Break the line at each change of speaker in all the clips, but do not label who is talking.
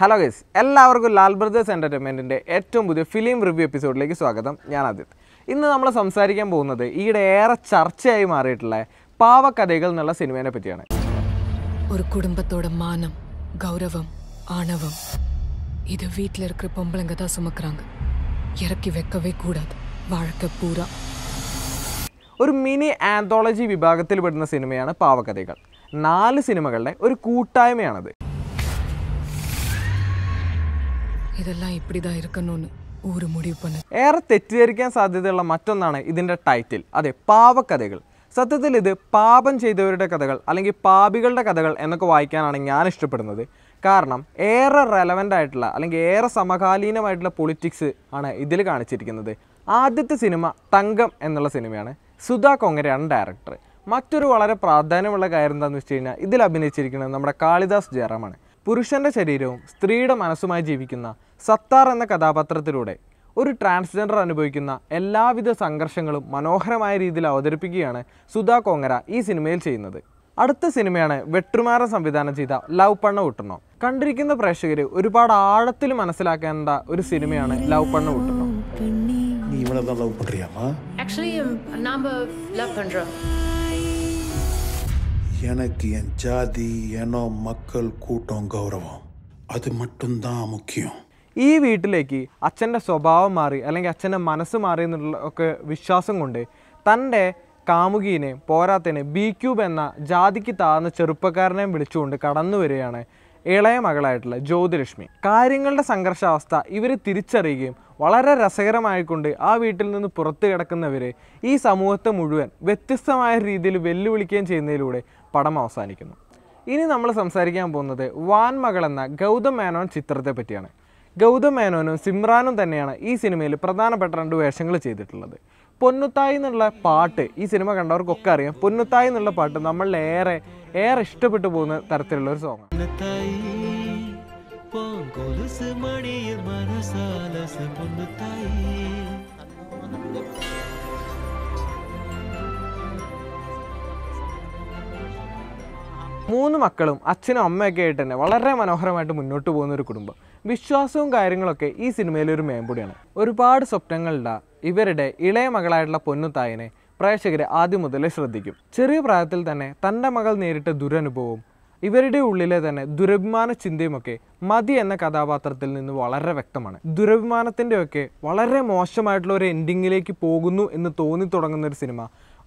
hello guys എല്ലാവർക്കും Lal brothers എൻ്റർടൈൻമെൻറ്റിൻ്റെ ഏറ്റവും പുതിയ ഫിലിം റിവ്യൂ എപ്പിസോഡിലേക്ക് സ്വാഗതം ഞാൻ ആദിത്യ ഇന്ന് നമ്മൾ സംസാരിക്കാൻ പോകുന്നത് ഈയിടെ ഏറെ ചർച്ചയായി മാറിയിട്ടുള്ള പാവക്കഥകൾ എന്നുള്ള സിനിമേനെ പറ്റിയാണ് ഒരു കുടുംബത്തോടെ മാനം ഗൗരവം ആണവം ഇത് വീട്ടിലിരിക്കുന്ന പൊമ്പളങ്ക தான் சுமக்குறாங்க ഇറക്കി വെക്കവേ കൂടാതെ പൂര ഒരു മിനി ആന്തോളജി വിഭാഗത്തിൽ പെടുന്ന സിനിമയാണ് പാവക്കഥകൾ നാല് സിനിമകളുടെ ഒരു കൂട്ടായ്മയാണത് ഇതെല്ലാം ഇപ്പിടിതാ ഇരിക്കണോന്ന് ഒരു മുടിവ് പണി ഏറെ തെറ്റിദ്ധരിക്കാൻ സാധ്യതയുള്ള മറ്റൊന്നാണ് ഇതിന്റെ ടൈറ്റിൽ അതെ പാവക്കഥകൾ സത്യത്തിൽ ഇത് പാപം ചെയ്തവരുടെ കഥകൾ അല്ലെങ്കിൽ പാപികളുടെ കഥകൾ എന്നൊക്കെ വായിക്കാനാണ് ഞാൻ ഇഷ്ടപ്പെടുന്നത് കാരണം ഏറെ റെലവൻ്റ് ആയിട്ടുള്ള അല്ലെങ്കിൽ ഏറെ സമകാലീനമായിട്ടുള്ള പൊളിറ്റിക്സ് ആണ് ഇതിൽ കാണിച്ചിരിക്കുന്നത് ആദ്യത്തെ സിനിമ തങ്കം എന്നുള്ള സിനിമയാണ് സുധാ കൊങ്ങരയാണ് ഡയറക്ടർ മറ്റൊരു വളരെ പ്രാധാന്യമുള്ള കാര്യം എന്താണെന്ന് വെച്ച് കഴിഞ്ഞാൽ ഇതിൽ അഭിനയിച്ചിരിക്കുന്നത് നമ്മുടെ കാളിദാസ് ജയറാമാണ് പുരുഷന്റെ ശരീരവും സ്ത്രീയുടെ മനസ്സുമായി ജീവിക്കുന്ന സത്താർ എന്ന കഥാപാത്രത്തിലൂടെ ഒരു ട്രാൻസ്ജെൻഡർ അനുഭവിക്കുന്ന എല്ലാവിധ സംഘർഷങ്ങളും മനോഹരമായ രീതിയിൽ അവതരിപ്പിക്കുകയാണ് സുധാ കോങ്ങര ഈ സിനിമയിൽ ചെയ്യുന്നത് അടുത്ത സിനിമയാണ് വെട്ടുമാറ സംവിധാനം ചെയ്ത ലവ് പണ്ണ ഊട്ടണോ കണ്ടിരിക്കുന്ന പ്രേക്ഷകരെ ഒരുപാട് ആഴത്തിൽ മനസ്സിലാക്കേണ്ട ഒരു സിനിമയാണ് ലവ് പണ്ണ ഊട്ടണോ ആക്ച്വലി எனக்கு என் ஜாதி எனோ மக்கள் கூட்டம் கௌரவம் அது മറ്റും താ മുഖ്യം ഈ വീട്ടിലേക്ക് അച്ഛൻ്റെ സ്വഭാവം മാറി അല്ലെങ്കിൽ അച്ഛൻ്റെ മനസ്സ് മാറി എന്നുള്ള ഒക്കെ വിശ്വാസം കൊണ്ട് തൻ്റെ കാമുകീനെ പോരാത്തേനെ ബി ക്യൂബ് എന്ന ജാതിക്ക് താഴ്ന്ന ചെറുപ്പക്കാരനെ വിളിച്ചുകൊണ്ട് കടന്നു വരികയാണ് ഇളയ മകളായിട്ടുള്ള ജ്യോതിലക്ഷ്മി കാര്യങ്ങളുടെ സംഘർഷാവസ്ഥ ഇവർ തിരിച്ചറിയുകയും വളരെ രസകരമായിക്കൊണ്ട് ആ വീട്ടിൽ നിന്ന് പുറത്തു കിടക്കുന്നവരെ ഈ സമൂഹത്തെ മുഴുവൻ വ്യത്യസ്തമായ രീതിയിൽ വെല്ലുവിളിക്കുകയും ചെയ്യുന്നതിലൂടെ പടം അവസാനിക്കുന്നു ഇനി നമ്മൾ സംസാരിക്കാൻ പോകുന്നത് വാൻമകൾ എന്ന ഗൗതം മേനോൻ ചിത്രത്തെ പറ്റിയാണ് ഗൗതം മേനോനും സിമ്രാനും തന്നെയാണ് ഈ സിനിമയിൽ പ്രധാനപ്പെട്ട രണ്ട് വേഷങ്ങൾ ചെയ്തിട്ടുള്ളത് പൊന്നുത്തായി എന്നുള്ള പാട്ട് ഈ സിനിമ കണ്ടവർക്കൊക്കെ അറിയാം പൊന്നുത്തായി എന്നുള്ള പാട്ട് നമ്മളിലേറെ ഏറെ ഇഷ്ടപ്പെട്ടു പോകുന്ന തരത്തിലുള്ള ഒരു സോങ്ങാണ് മൂന്ന് മക്കളും അച്ഛനും അമ്മയൊക്കെ ആയിട്ട് തന്നെ വളരെ മനോഹരമായിട്ട് മുന്നോട്ട് പോകുന്ന ഒരു കുടുംബം വിശ്വാസവും കാര്യങ്ങളൊക്കെ ഈ സിനിമയിലെ ഒരു മേമ്പൊടിയാണ് ഒരുപാട് സ്വപ്നങ്ങളുടെ ഇവരുടെ ഇളയ മകളായിട്ടുള്ള പൊന്നുത്തായനെ പ്രേക്ഷകരെ ആദ്യം മുതലേ ശ്രദ്ധിക്കും ചെറിയ പ്രായത്തിൽ തന്നെ തൻ്റെ മകൾ നേരിട്ട ദുരനുഭവവും ഇവരുടെ ഉള്ളിലെ തന്നെ ദുരഭിമാന ചിന്തയുമൊക്കെ മതി എന്ന കഥാപാത്രത്തിൽ നിന്ന് വളരെ വ്യക്തമാണ് ദുരഭിമാനത്തിൻ്റെയൊക്കെ വളരെ മോശമായിട്ടുള്ള ഒരു എൻഡിങ്ങിലേക്ക് പോകുന്നു എന്ന് തോന്നി തുടങ്ങുന്ന ഒരു സിനിമ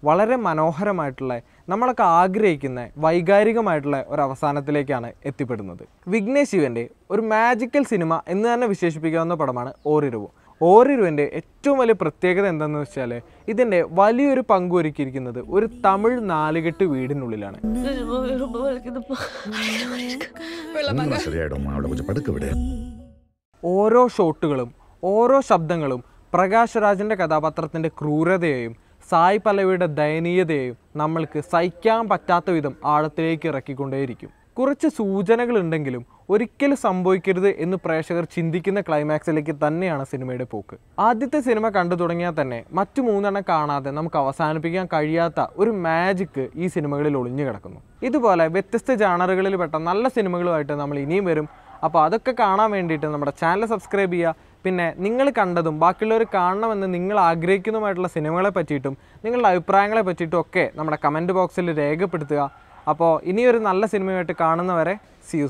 വളരെ മനോഹരമായിട്ടുള്ള നമ്മളൊക്കെ ആഗ്രഹിക്കുന്ന വൈകാരികമായിട്ടുള്ള ഒരു അവസാനത്തിലേക്കാണ് എത്തിപ്പെടുന്നത് വിഘ്നേശ് ശിവൻ്റെ ഒരു മാജിക്കൽ സിനിമ എന്ന് തന്നെ വിശേഷിപ്പിക്കാവുന്ന പടമാണ് ഓറിരുവോ ഓരോരുവിൻ്റെ ഏറ്റവും വലിയ പ്രത്യേകത എന്താണെന്ന് വെച്ചാൽ ഇതിൻ്റെ വലിയൊരു പങ്ക് ഒരുക്കിയിരിക്കുന്നത് ഒരു തമിഴ് നാലുകെട്ട് വീടിനുള്ളിലാണ് ഓരോ ഷോട്ടുകളും ഓരോ ശബ്ദങ്ങളും പ്രകാശരാജിൻ്റെ കഥാപാത്രത്തിൻ്റെ ക്രൂരതയെയും സായ് പലവിയുടെ ദയനീയതയെയും നമ്മൾക്ക് സഹിക്കാൻ പറ്റാത്ത വിധം ആഴത്തിലേക്ക് ഇറക്കിക്കൊണ്ടേയിരിക്കും കുറച്ച് സൂചനകളുണ്ടെങ്കിലും ഒരിക്കലും സംഭവിക്കരുത് എന്ന് പ്രേക്ഷകർ ചിന്തിക്കുന്ന ക്ലൈമാക്സിലേക്ക് തന്നെയാണ് സിനിമയുടെ പോക്ക് ആദ്യത്തെ സിനിമ കണ്ടു തുടങ്ങിയാൽ തന്നെ മറ്റു മൂന്നെണ്ണം കാണാതെ നമുക്ക് അവസാനിപ്പിക്കാൻ കഴിയാത്ത ഒരു മാജിക്ക് ഈ സിനിമകളിൽ ഒളിഞ്ഞു കിടക്കുന്നു ഇതുപോലെ വ്യത്യസ്ത ജാണറുകളിൽ പെട്ട നല്ല സിനിമകളുമായിട്ട് നമ്മൾ ഇനിയും വരും അപ്പോൾ അതൊക്കെ കാണാൻ വേണ്ടിയിട്ട് നമ്മുടെ ചാനൽ സബ്സ്ക്രൈബ് ചെയ്യുക പിന്നെ നിങ്ങൾ കണ്ടതും ബാക്കിയുള്ളവർ കാണണമെന്ന് നിങ്ങൾ ആഗ്രഹിക്കുന്നതുമായിട്ടുള്ള സിനിമകളെ പറ്റിയിട്ടും നിങ്ങളുടെ അഭിപ്രായങ്ങളെ പറ്റിയിട്ടും ഒക്കെ നമ്മുടെ കമൻറ്റ് ബോക്സിൽ രേഖപ്പെടുത്തുക അപ്പോൾ ഇനിയൊരു നല്ല സിനിമയായിട്ട് കാണുന്നവരെ സീ